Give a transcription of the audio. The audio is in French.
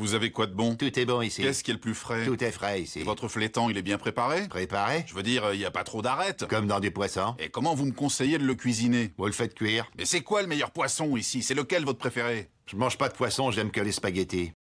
Vous avez quoi de bon Tout est bon ici. Qu'est-ce qui est le plus frais Tout est frais ici. votre flétan, il est bien préparé Préparé Je veux dire, euh, il n'y a pas trop d'arêtes. Comme dans des poissons. Et comment vous me conseillez de le cuisiner Vous le faites cuire. Mais c'est quoi le meilleur poisson ici C'est lequel votre préféré Je mange pas de poisson, j'aime que les spaghettis.